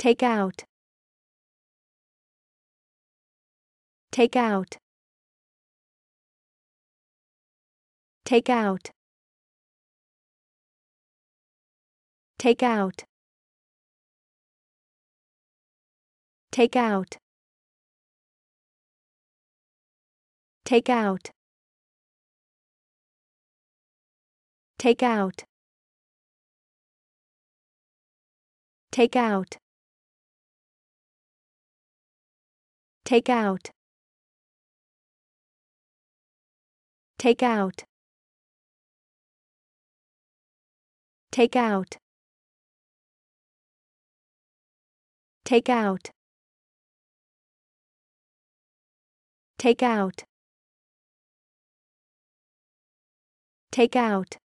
Take out. Take out. Take out. Take out. Take out. Take out. Take out. Take out. Take out. Take out. Take out. Take out. Take out. Take out.